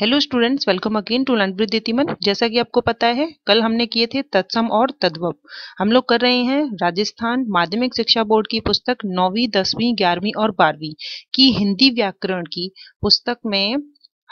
hello students welcome again to learn with जैसा कि आपको पता है कल हमने किए थे तत्सम और तद्व हम लोग कर रहे हैं राजस्थान माध्यमिक शिक्षा बोर्ड की पुस्तक नौवीं दसवीं ग्यारहवीं और बारहवीं की हिंदी व्याकरण की पुस्तक में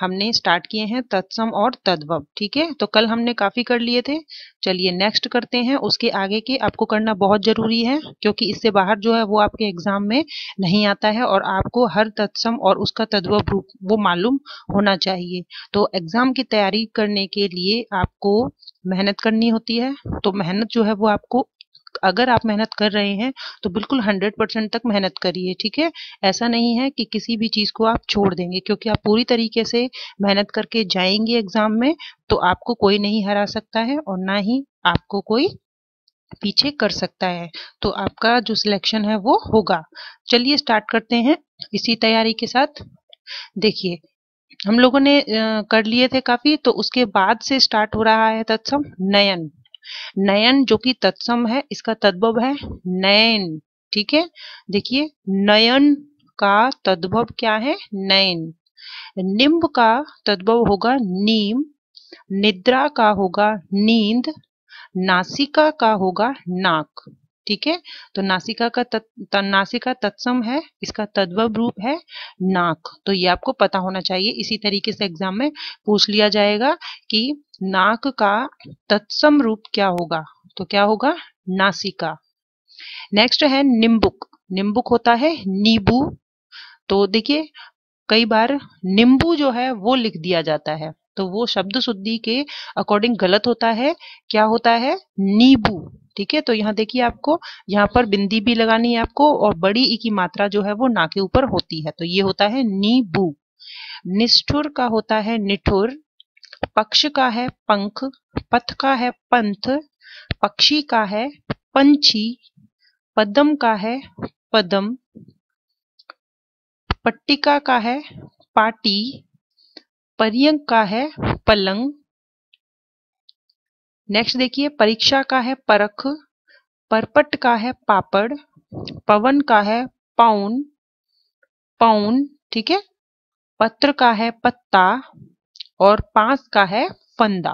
हमने स्टार्ट किए हैं तत्सम और तद्भव ठीक है तो कल हमने काफ़ी कर लिए थे चलिए नेक्स्ट करते हैं उसके आगे के आपको करना बहुत ज़रूरी है क्योंकि इससे बाहर जो है वो आपके एग्जाम में नहीं आता है और आपको हर तत्सम और उसका तद्भव रूप वो मालूम होना चाहिए तो एग्ज़ाम की तैयारी करने के लिए आपको मेहनत करनी होती है तो मेहनत जो है वो आपको अगर आप मेहनत कर रहे हैं तो बिल्कुल हंड्रेड परसेंट तक मेहनत करिए ठीक है ऐसा नहीं है कि किसी भी चीज़ को आप छोड़ देंगे क्योंकि आप पूरी तरीके से मेहनत करके जाएंगे एग्जाम में तो आपको कोई नहीं हरा सकता है और ना ही आपको कोई पीछे कर सकता है तो आपका जो सिलेक्शन है वो होगा चलिए स्टार्ट करते हैं इसी तैयारी के साथ देखिए हम लोगों ने कर लिए थे काफी तो उसके बाद से स्टार्ट हो रहा है तत्सम नयन नयन जो कि तत्सम है इसका तद्भव है नयन ठीक है देखिए नयन का तद्भव क्या है नयन निम्ब का तद्भव होगा नीम निद्रा का होगा नींद नासिका का होगा नाक ठीक है तो नासिका का तत, त, नासिका तत्सम है इसका तद्व रूप है नाक तो ये आपको पता होना चाहिए इसी तरीके से एग्जाम में पूछ लिया जाएगा कि नाक का तत्सम रूप क्या होगा तो क्या होगा नासिका नेक्स्ट है निम्बुक निम्बुक होता है नींबू तो देखिए कई बार निम्बू जो है वो लिख दिया जाता है तो वो शब्द शुद्धि के अकॉर्डिंग गलत होता है क्या होता है नींबू ठीक है तो यहाँ देखिए आपको यहाँ पर बिंदी भी लगानी है आपको और बड़ी ई की मात्रा जो है वो ना के ऊपर होती है तो ये होता है नीबू निष्ठुर का होता है निठुर पक्ष का है पंख पथ का है पंथ पक्षी का है पंछी पदम का है पदम पट्टिका का है पाटी पर्यंक का है पलंग नेक्स्ट देखिए परीक्षा का है परख परपट का है पापड़ पवन का है पाउन पाउन ठीक है पत्र का है पत्ता और पांच का है फंदा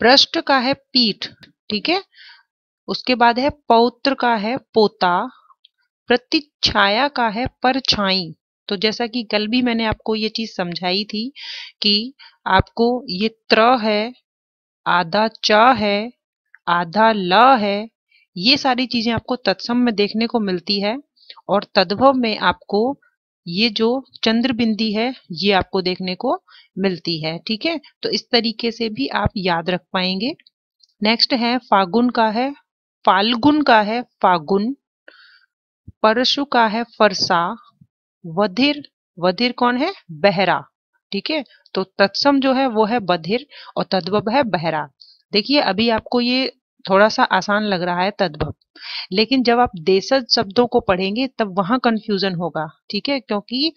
पृष्ठ का है पीठ ठीक है उसके बाद है पौत्र का है पोता प्रतिछाया का है परछाई तो जैसा कि कल भी मैंने आपको ये चीज समझाई थी कि आपको ये त्र है आधा च है आधा ल है ये सारी चीजें आपको तत्सम में देखने को मिलती है और तद्भव में आपको ये जो चंद्र बिंदी है ये आपको देखने को मिलती है ठीक है तो इस तरीके से भी आप याद रख पाएंगे नेक्स्ट है फागुन का है फाल्गुन का है फागुन परशु का है फरसा वधिर वधिर कौन है बहरा ठीक है तो तत्सम जो है वो है बधिर और तद्भव है बहरा देखिए अभी आपको ये थोड़ा सा आसान लग रहा है तद्भव लेकिन जब आप देशज शब्दों को पढ़ेंगे तब वहां कंफ्यूजन होगा ठीक है क्योंकि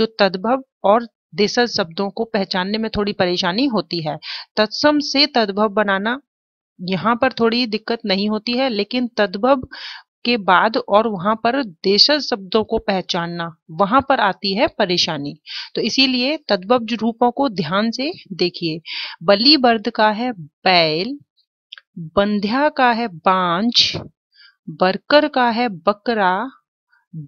जो तद्भव और देशज शब्दों को पहचानने में थोड़ी परेशानी होती है तत्सम से तद्भव बनाना यहाँ पर थोड़ी दिक्कत नहीं होती है लेकिन तद्भव के बाद और वहां पर देश शब्दों को पहचानना वहां पर आती है परेशानी तो इसीलिए तद्भव रूपों को ध्यान से देखिए बली बर्द का है बैल बंध्या का है बांझ बरकर का है बकरा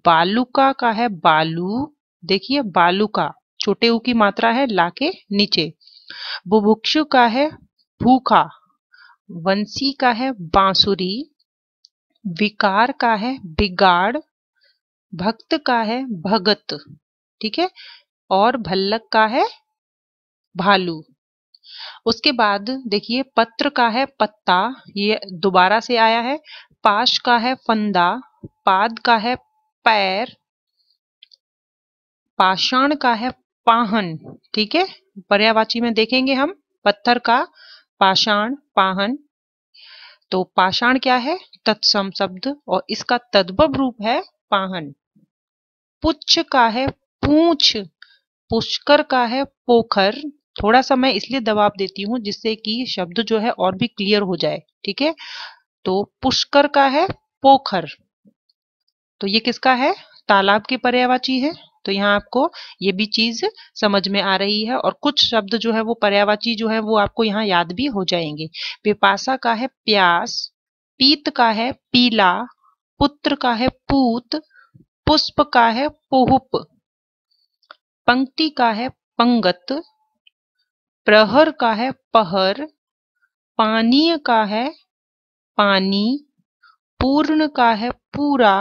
बालुका का है बालू देखिए बालुका छोटे ऊ की मात्रा है ला के नीचे बुभुक्षु का है भूखा वंशी का है बांसुरी विकार का है बिगाड़ भक्त का है भगत ठीक है और भल्लक का है भालू उसके बाद देखिए पत्र का है पत्ता ये दोबारा से आया है पाश का है फंदा पाद का है पैर पाषाण का है पाहन ठीक है पर्यावाची में देखेंगे हम पत्थर का पाषाण पाहन तो पाषाण क्या है तत्सम शब्द और इसका तद्भव रूप है पाहन पुच्छ का है पूछ पुष्कर का है पोखर थोड़ा सा मैं इसलिए दबाव देती हूं जिससे कि शब्द जो है और भी क्लियर हो जाए ठीक है तो पुष्कर का है पोखर तो ये किसका है तालाब के पर्यावाची है तो यहाँ आपको ये भी चीज समझ में आ रही है और कुछ शब्द जो है वो पर्यावाची जो है वो आपको यहाँ याद भी हो जाएंगे पिपासा का है प्यास पीत का है पीला पुत्र का है पूत पुष्प का है पुहुप पंक्ति का है पंगत प्रहर का है पहर पानीय का है पानी पूर्ण का है पूरा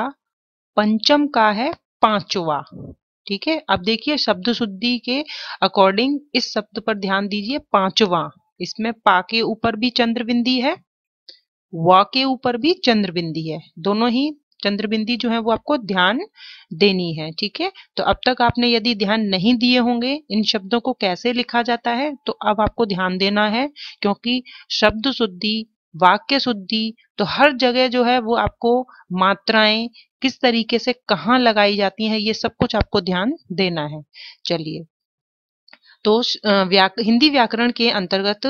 पंचम का है पांचवा ठीक है अब देखिए शब्द शुद्धि के अकॉर्डिंग इस शब्द पर ध्यान दीजिए पांचवा इसमें पा के ऊपर भी चंद्रबिंदी है वा के ऊपर भी चंद्रबिंदी है दोनों ही चंद्रबिंदी जो है वो आपको ध्यान देनी है ठीक है तो अब तक आपने यदि ध्यान नहीं दिए होंगे इन शब्दों को कैसे लिखा जाता है तो अब आपको ध्यान देना है क्योंकि शब्द शुद्धि वाक्य शुद्धि तो हर जगह जो है वो आपको मात्राएं किस तरीके से कहाँ लगाई जाती हैं ये सब कुछ आपको ध्यान देना है चलिए तो व्याक, हिंदी व्याकरण के अंतर्गत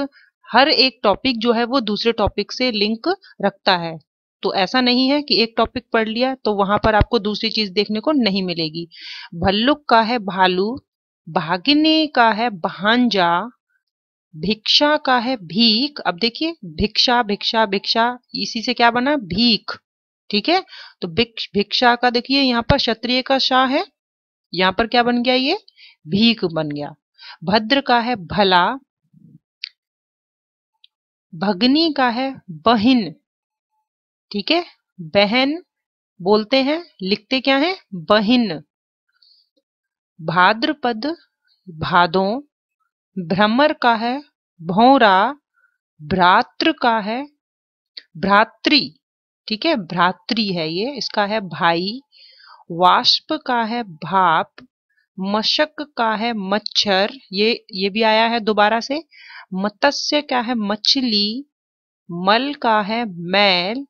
हर एक टॉपिक जो है वो दूसरे टॉपिक से लिंक रखता है तो ऐसा नहीं है कि एक टॉपिक पढ़ लिया तो वहां पर आपको दूसरी चीज देखने को नहीं मिलेगी भल्लुक का है भालू भागिने का है भांजा भिक्षा का है भीख अब देखिए भिक्षा भिक्षा भिक्षा इसी से क्या बना भीख ठीक है तो भिक्षा का देखिए यहाँ पर क्षत्रिय का शाह है यहाँ पर क्या बन गया ये भीख बन गया भद्र का है भला भगनी का है बहिन ठीक है बहन बोलते हैं लिखते क्या है बहिन भाद्रपद भादों भ्रमर का है भौरा भ्रात्र का है भ्रात्री ठीक है भ्रात्री है ये इसका है भाई वाष्प का है भाप मशक का है मच्छर ये ये भी आया है दोबारा से मत्स्य क्या है मछली मल का है मैल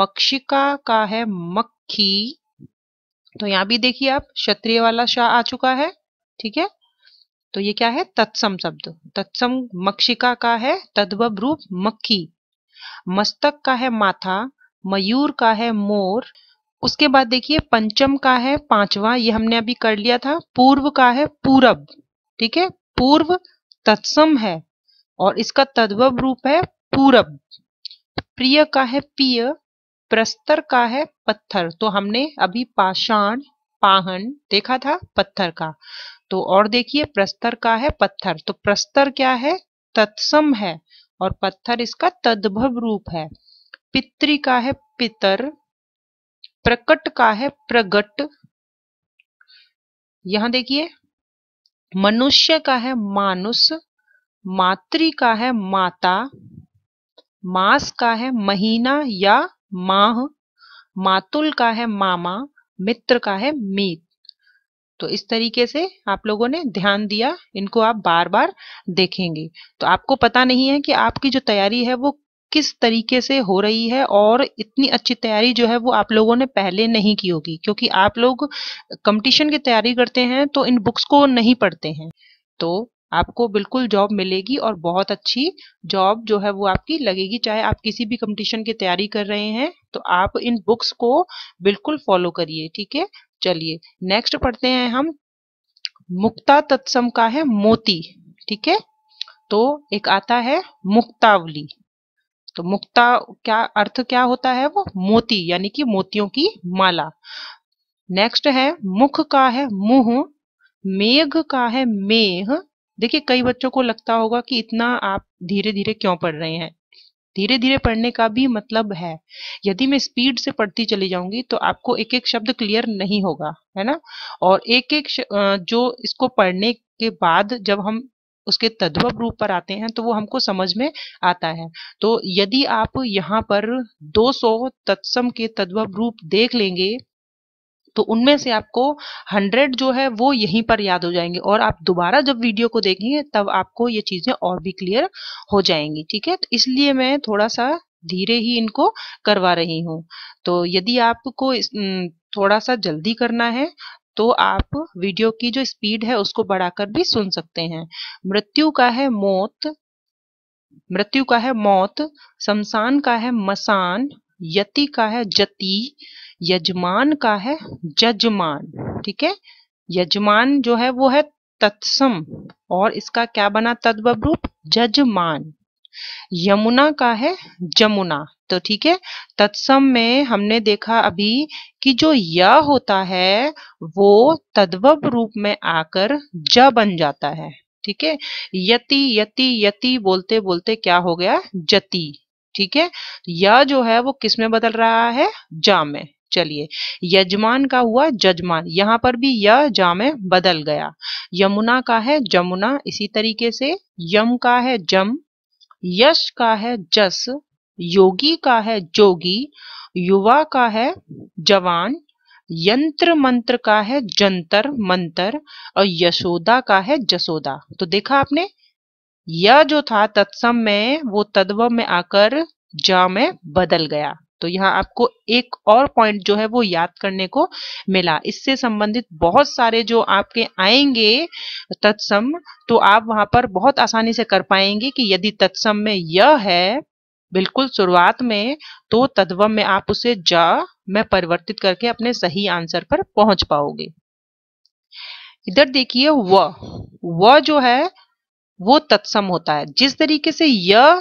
मक्षिका का है मक्खी तो यहां भी देखिए आप क्षत्रिय वाला शाह आ चुका है ठीक है तो ये क्या है तत्सम शब्द तत्सम मक्षिका का है तद्भव रूप मक्खी मस्तक का है माथा मयूर का है मोर उसके बाद देखिए पंचम का है पांचवा ये हमने अभी कर लिया था पूर्व का है पूरब ठीक है पूर्व तत्सम है और इसका तद्भव रूप है पूरब प्रिय का है पिय प्रस्तर का है पत्थर तो हमने अभी पाषाण पाहन देखा था पत्थर का तो और देखिए प्रस्तर का है पत्थर तो प्रस्तर क्या है तत्सम है और पत्थर इसका तद्भव रूप है पितृ का है पितर प्रकट का है प्रगट यहां देखिए मनुष्य का है मानुष मातृ का है माता मास का है महीना या माह मातुल का है मामा मित्र का है मीत तो इस तरीके से आप लोगों ने ध्यान दिया इनको आप बार बार देखेंगे तो आपको पता नहीं है कि आपकी जो तैयारी है वो किस तरीके से हो रही है और इतनी अच्छी तैयारी जो है वो आप लोगों ने पहले नहीं की होगी क्योंकि आप लोग कंपटीशन की तैयारी करते हैं तो इन बुक्स को नहीं पढ़ते हैं तो आपको बिल्कुल जॉब मिलेगी और बहुत अच्छी जॉब जो है वो आपकी लगेगी चाहे आप किसी भी कंपटीशन की तैयारी कर रहे हैं तो आप इन बुक्स को बिल्कुल फॉलो करिए ठीक है चलिए नेक्स्ट पढ़ते हैं हम मुक्ता तत्सम का है मोती ठीक है तो एक आता है मुक्तावली तो मुक्ता क्या अर्थ क्या होता है वो मोती यानी कि मोतियों की माला नेक्स्ट है मुख का है मुंह मेघ का है मेह देखिए कई बच्चों को लगता होगा कि इतना आप धीरे धीरे क्यों पढ़ रहे हैं धीरे धीरे पढ़ने का भी मतलब है यदि मैं स्पीड से पढ़ती चली जाऊंगी तो आपको एक एक शब्द क्लियर नहीं होगा है ना और एक एक जो इसको पढ़ने के बाद जब हम उसके तद्भव रूप पर आते हैं तो वो हमको समझ में आता है तो यदि आप यहाँ पर 200 तत्सम के तद्भव रूप देख लेंगे तो उनमें से आपको हंड्रेड जो है वो यहीं पर याद हो जाएंगे और आप दोबारा जब वीडियो को देखेंगे तब आपको ये चीज़ें और भी क्लियर हो जाएंगी ठीक है तो इसलिए मैं थोड़ा सा धीरे ही इनको करवा रही हूँ तो यदि आपको थोड़ा सा जल्दी करना है तो आप वीडियो की जो स्पीड है उसको बढ़ाकर भी सुन सकते हैं मृत्यु का है मौत मृत्यु का है मौत शमशान का है मसान यति का है जति यजमान का है जजमान ठीक है यजमान जो है वो है तत्सम और इसका क्या बना तद्भव रूप जजमान यमुना का है जमुना तो ठीक है तत्सम में हमने देखा अभी कि जो य होता है वो तद्व रूप में आकर ज बन जाता है ठीक है यति यति यति बोलते बोलते क्या हो गया जति ठीक है यह जो है वो किस में बदल रहा है जा में चलिए यजमान का हुआ जजमान यहाँ पर भी य जाम बदल गया यमुना का है जमुना इसी तरीके से यम का है जम यश का है जस योगी का है जोगी युवा का है जवान यंत्र मंत्र का है जंतर मंत्र और यशोदा का है जसोदा तो देखा आपने यह जो था तत्सम में वो तद्व में आकर जा में बदल गया तो यहाँ आपको एक और पॉइंट जो है वो याद करने को मिला इससे संबंधित बहुत सारे जो आपके आएंगे तत्सम तो आप वहां पर बहुत आसानी से कर पाएंगे कि यदि तत्सम में यह है बिल्कुल शुरुआत में तो तद्वम में आप उसे ज में परिवर्तित करके अपने सही आंसर पर पहुंच पाओगे इधर देखिए व व जो है वो तत्सम होता है जिस तरीके से यह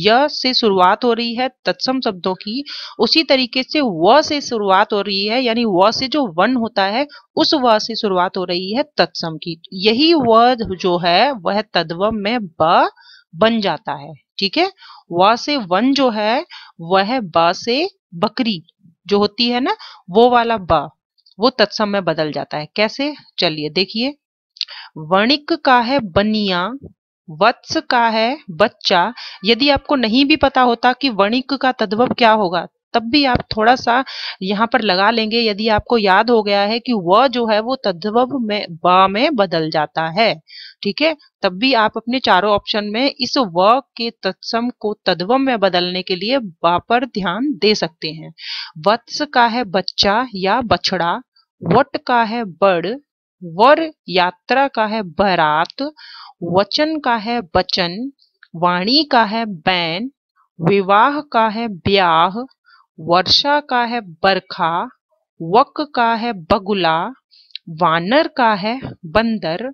य से शुरुआत हो रही है तत्सम शब्दों की उसी तरीके से व से शुरुआत हो रही है यानी व से जो वन होता है उस व से शुरुआत हो रही है तत्सम की यही व जो है वह तद्वम में ब बन जाता है ठीक है व से वन जो है वह ब से बकरी जो होती है ना वो वाला ब वो तत्सम में बदल जाता है कैसे चलिए देखिए वणिक का है बनिया वत्स का है बच्चा यदि आपको नहीं भी पता होता कि वणिक का तद्भव क्या होगा तब भी आप थोड़ा सा यहाँ पर लगा लेंगे यदि आपको याद हो गया है कि वह जो है वो तद्भव में बा में बदल जाता है ठीक है तब भी आप अपने चारों ऑप्शन में इस व के तत्सम को तद्वम में बदलने के लिए बा पर ध्यान दे सकते हैं वत्स का है बच्चा या बछड़ा वट का है बड़ वर यात्रा का है बरात वचन का है बचन वाणी का है बैन विवाह का है ब्याह वर्षा का है बरखा वक का है बगुला वानर का है बंदर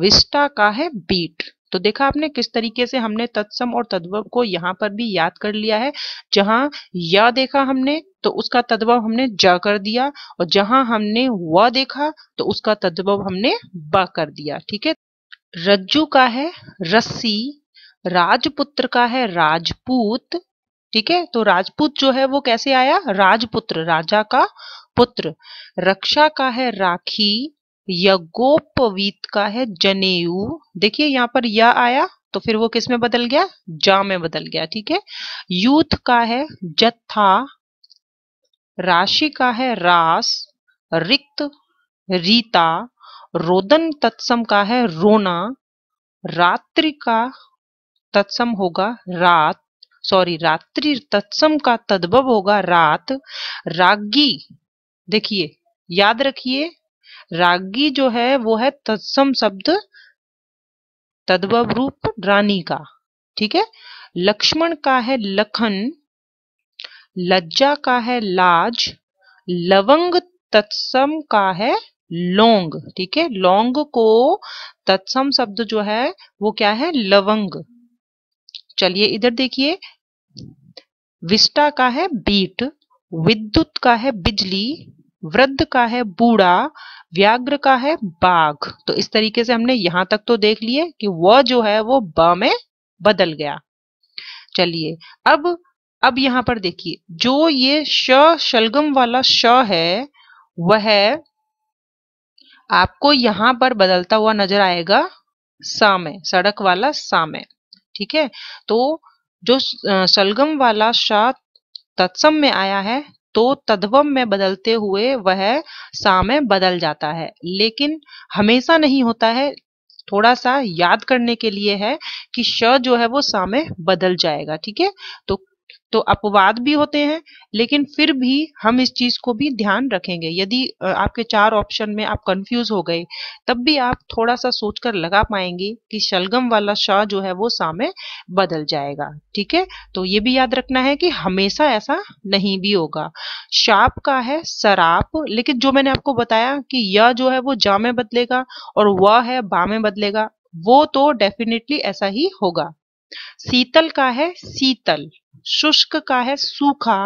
विस्टा का है बीट तो देखा आपने किस तरीके से हमने तत्सम और तद्भव को यहाँ पर भी याद कर लिया है जहाँ या देखा हमने तो उसका तद्भव हमने ज कर दिया और जहां हमने व देखा तो उसका तद्भव हमने ब कर दिया ठीक है रज्जू का है रस्सी राजपुत्र का है राजपूत ठीक है तो राजपूत जो है वो कैसे आया राजपुत्र राजा का पुत्र रक्षा का है राखी यज्ञोपवीत का है जनेऊ देखिए यहाँ पर या आया तो फिर वो किस में बदल गया जा में बदल गया ठीक है यूथ का है जत्था राशि का है रास रिक्त रीता रोदन तत्सम का है रोना रात्रि का तत्सम होगा रात सॉरी रात्रि तत्सम का तद्भव होगा रात रागी देखिए याद रखिए रागी जो है वो है तत्सम शब्द तद्भव रूप रानी का ठीक है लक्ष्मण का है लखन लज्जा का है लाज लवंग तत्सम का है लौंग ठीक है लौंग को तत्सम शब्द जो है वो क्या है लवंग चलिए इधर देखिए विस्टा का है बीट विद्युत का है बिजली वृद्ध का है बूढ़ा व्याग्र का है बाघ तो इस तरीके से हमने यहां तक तो देख लिए कि वह जो है वो ब में बदल गया चलिए अब अब यहां पर देखिए जो ये श शलगम वाला श है वह आपको यहां पर बदलता हुआ नजर आएगा सामे सड़क वाला सामे ठीक है तो जो सलगम वाला शाह तत्सम में आया है तो तद्वम में बदलते हुए वह सामे बदल जाता है लेकिन हमेशा नहीं होता है थोड़ा सा याद करने के लिए है कि श जो है वो सामे बदल जाएगा ठीक है तो तो अपवाद भी होते हैं लेकिन फिर भी हम इस चीज को भी ध्यान रखेंगे यदि आपके चार ऑप्शन में आप कंफ्यूज हो गए तब भी आप थोड़ा सा सोचकर लगा पाएंगे कि शलगम वाला शाह जो है वो सामे बदल जाएगा ठीक है तो ये भी याद रखना है कि हमेशा ऐसा नहीं भी होगा शाप का है सराप लेकिन जो मैंने आपको बताया कि यह जो है वो जा में बदलेगा और वह है बा में बदलेगा वो तो डेफिनेटली ऐसा ही होगा शीतल का है शीतल शुष्क का है सूखा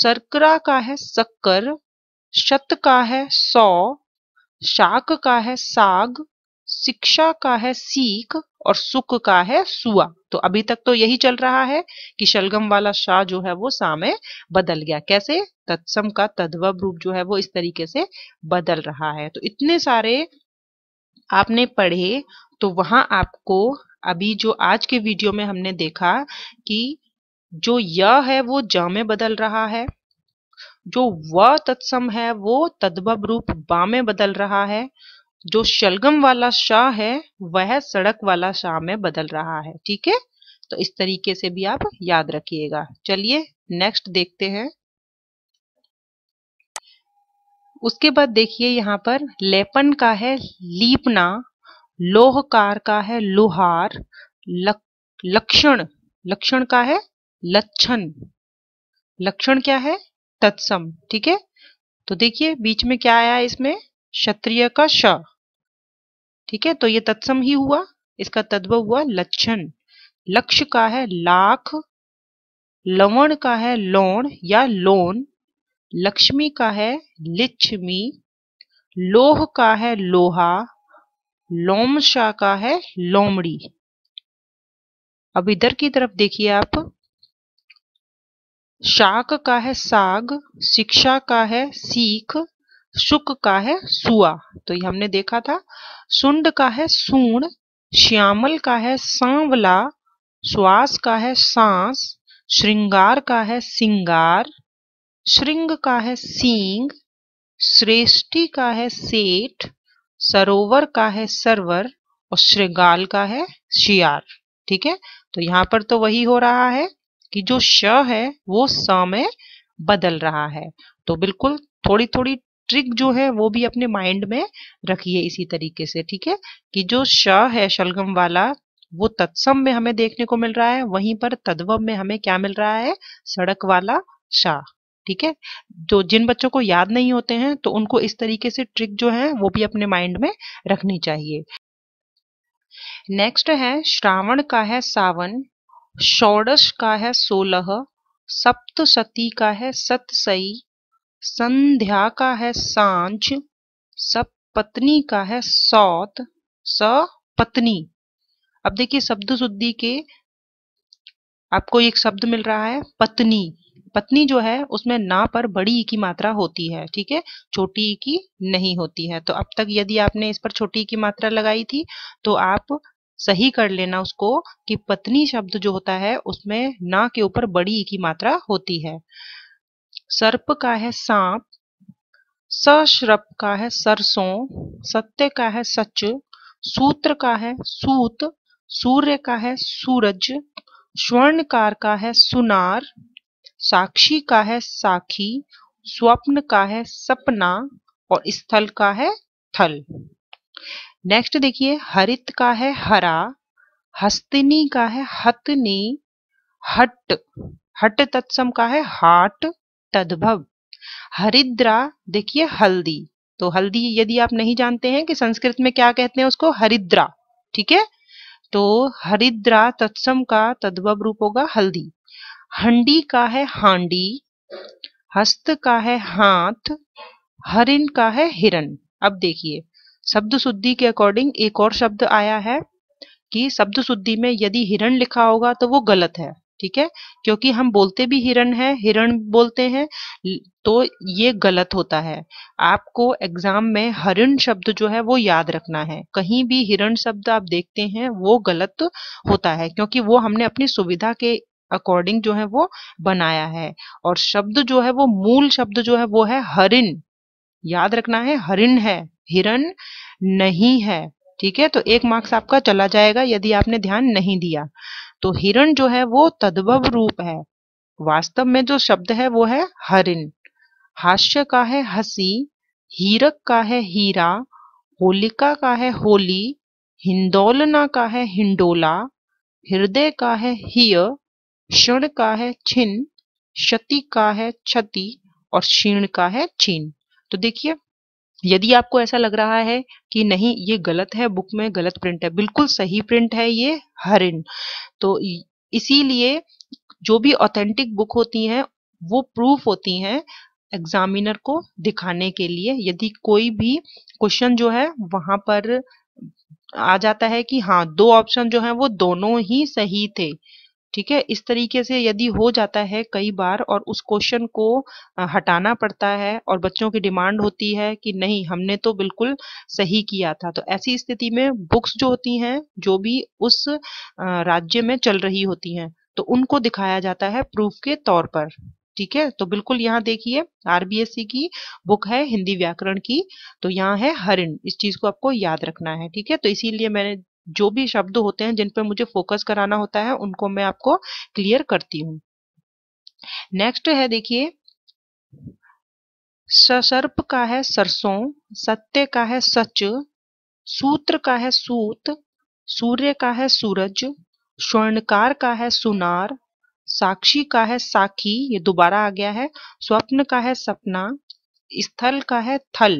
शर्करा का है शक्कर शत का है सौ शाक का है साग शिक्षा का है सीख और सुख का है सुआ तो अभी तक तो यही चल रहा है कि शलगम वाला शाह जो है वो सामे बदल गया कैसे तत्सम का तद्वब रूप जो है वो इस तरीके से बदल रहा है तो इतने सारे आपने पढ़े तो वहां आपको अभी जो आज के वीडियो में हमने देखा कि जो य है वो ज में बदल रहा है जो व तत्सम है वो तद्भव रूप बा में बदल रहा है जो शलगम वाला शाह है वह सड़क वाला शाह में बदल रहा है ठीक है तो इस तरीके से भी आप याद रखिएगा चलिए नेक्स्ट देखते हैं उसके बाद देखिए यहाँ पर लेपन का है लीपना लोहकार का है लोहार लक, लक्षण लक्षण का है लक्षण लक्षण क्या है तत्सम ठीक है तो देखिए बीच में क्या आया इसमें क्षत्रिय का श ठीक है तो ये तत्सम ही हुआ इसका तद्व हुआ लक्षण लक्ष्य का है लाख लवण का है लोण या लोन लक्ष्मी का है लिच्छमी लोह का है लोहा लोम शाखा है लोमड़ी अब इधर की तरफ देखिए आप शाक का है साग शिक्षा का है सीख शुक का है सुआ तो ये हमने देखा था सुंड का है सूण श्यामल का है सांवला श्वास का है सांस श्रृंगार का है सिंगार श्रृंग का है सींग श्रेष्ठी का है सेठ सरोवर का है सरवर और श्रृंगाल का है शियार ठीक है तो यहाँ पर तो वही हो रहा है कि जो श है वो स में बदल रहा है तो बिल्कुल थोड़ी थोड़ी ट्रिक जो है वो भी अपने माइंड में रखिए इसी तरीके से ठीक है कि जो श है शलगम वाला वो तत्सम में हमें देखने को मिल रहा है वहीं पर तद्वम में हमें क्या मिल रहा है सड़क वाला शाह ठीक है तो जिन बच्चों को याद नहीं होते हैं तो उनको इस तरीके से ट्रिक जो है वो भी अपने माइंड में रखनी चाहिए नेक्स्ट है श्रावण का है सावन षोडश का है सोलह सप्तशती का है सतसई संध्या का है सांझ पत्नी का है सौत सपत्नी अब देखिए शब्द शुद्धि के आपको एक शब्द मिल रहा है पत्नी पत्नी जो है उसमें ना पर बड़ी ई की मात्रा होती है ठीक है छोटी ई की नहीं होती है तो अब तक यदि आपने इस पर छोटी ई की मात्रा लगाई थी तो आप सही कर लेना उसको कि पत्नी शब्द जो होता है उसमें ना के ऊपर बड़ी ई की मात्रा होती है सर्प का है सांप सश्रप का है सरसों सत्य का है सच सूत्र का है सूत सूर्य का है सूरज स्वर्णकार का है सुनार साक्षी का है साखी स्वप्न का है सपना और स्थल का है थल नेक्स्ट देखिए हरित का है हरा हस्तिनी का है हतनी हट हट तत्सम का है हाट तद्भव हरिद्रा देखिए हल्दी तो हल्दी यदि आप नहीं जानते हैं कि संस्कृत में क्या कहते हैं उसको हरिद्रा ठीक है तो हरिद्रा तत्सम का तद्भव रूप होगा हल्दी हंडी का है हांडी हस्त का है हाथ हरिन का है हिरन अब देखिए शब्द शुद्धि के अकॉर्डिंग एक और शब्द आया है कि शब्द शुद्धि में यदि हिरण लिखा होगा तो वो गलत है ठीक है क्योंकि हम बोलते भी हिरण है हिरण बोलते हैं तो ये गलत होता है आपको एग्जाम में हरिण शब्द जो है वो याद रखना है कहीं भी हिरण शब्द आप देखते हैं वो गलत होता है क्योंकि वो हमने अपनी सुविधा के अकॉर्डिंग जो है वो बनाया है और शब्द जो है वो मूल शब्द जो है वो है हरिन याद रखना है हरिन है हिरण नहीं है ठीक है तो एक मार्क्स आपका चला जाएगा यदि आपने ध्यान नहीं दिया तो हिरण जो है वो तद्भव रूप है वास्तव में जो शब्द है वो है हरिन हास्य का है हसी हीरक का है हीरा होलिका का है होली हिंदोलना का है हिंडोला हृदय का है हिय क्षण का है छिन्न क्षति का है क्षति और क्षीण का है छीन तो देखिए यदि आपको ऐसा लग रहा है कि नहीं ये गलत है बुक में गलत प्रिंट है बिल्कुल सही प्रिंट है ये हरिन तो इसीलिए जो भी ऑथेंटिक बुक होती हैं वो प्रूफ होती हैं एग्जामिनर को दिखाने के लिए यदि कोई भी क्वेश्चन जो है वहां पर आ जाता है कि हाँ दो ऑप्शन जो है वो दोनों ही सही थे ठीक है इस तरीके से यदि हो जाता है कई बार और उस क्वेश्चन को हटाना पड़ता है और बच्चों की डिमांड होती है कि नहीं हमने तो बिल्कुल सही किया था तो ऐसी स्थिति में बुक्स जो होती हैं जो भी उस राज्य में चल रही होती हैं तो उनको दिखाया जाता है प्रूफ के तौर पर ठीक है तो बिल्कुल यहाँ देखिए आरबीएससी की बुक है हिंदी व्याकरण की तो यहाँ है हरिण इस चीज को आपको याद रखना है ठीक है तो इसीलिए मैंने जो भी शब्द होते हैं जिन पर मुझे फोकस कराना होता है उनको मैं आपको क्लियर करती हूँ नेक्स्ट है देखिए ससर्प का है सरसों सत्य का है सच सूत्र का है सूत सूर्य का है सूरज स्वर्णकार का है सुनार साक्षी का है साखी ये दोबारा आ गया है स्वप्न का है सपना स्थल का है थल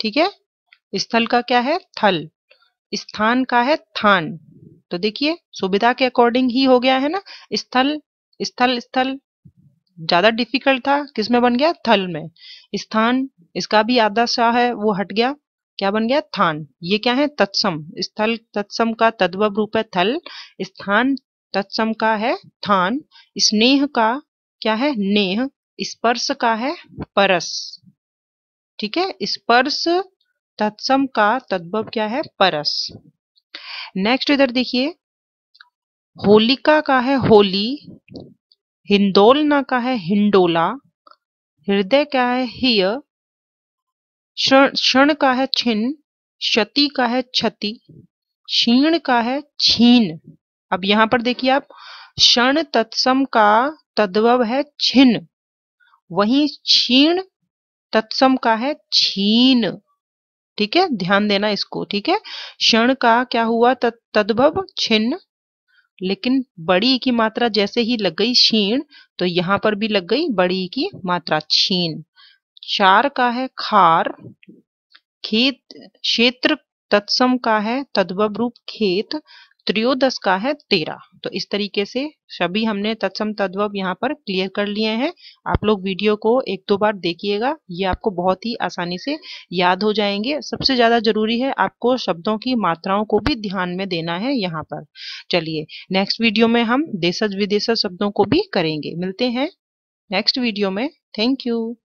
ठीक है स्थल का क्या है थल स्थान का है थान तो देखिए सुविधा के अकॉर्डिंग ही हो गया है ना स्थल स्थल स्थल ज्यादा डिफिकल्ट था किस में बन गया थल में स्थान इसका भी आधा सा है वो हट गया क्या बन गया थान ये क्या है तत्सम स्थल तत्सम का तद्भव रूप है थल स्थान तत्सम का है थान स्नेह का क्या है नेह स्पर्श का है परस ठीक है स्पर्श तत्सम का तद्भव क्या है परस नेक्स्ट इधर देखिए होलिका का है होली हिंदोलना का है हिंडोला हृदय का है हिय क्षण का है छिन्न क्षति का है क्षति क्षीण का है छीन अब यहां पर देखिए आप क्षण तत्सम का तद्भव है छिन्न वहीं क्षीण तत्सम का है छीन ठीक है ध्यान देना इसको ठीक है क्षण का क्या हुआ तद्भव छिन्न लेकिन बड़ी की मात्रा जैसे ही लग गई क्षीण तो यहां पर भी लग गई बड़ी की मात्रा छीन चार का है खार खेत क्षेत्र तत्सम का है तद्भव रूप खेत त्रियोदश का है तेरह तो इस तरीके से सभी हमने तत्सम तद्व यहाँ पर क्लियर कर लिए हैं आप लोग वीडियो को एक दो बार देखिएगा ये आपको बहुत ही आसानी से याद हो जाएंगे सबसे ज़्यादा जरूरी है आपको शब्दों की मात्राओं को भी ध्यान में देना है यहाँ पर चलिए नेक्स्ट वीडियो में हम देश विदेश शब्दों को भी करेंगे मिलते हैं नेक्स्ट वीडियो में थैंक यू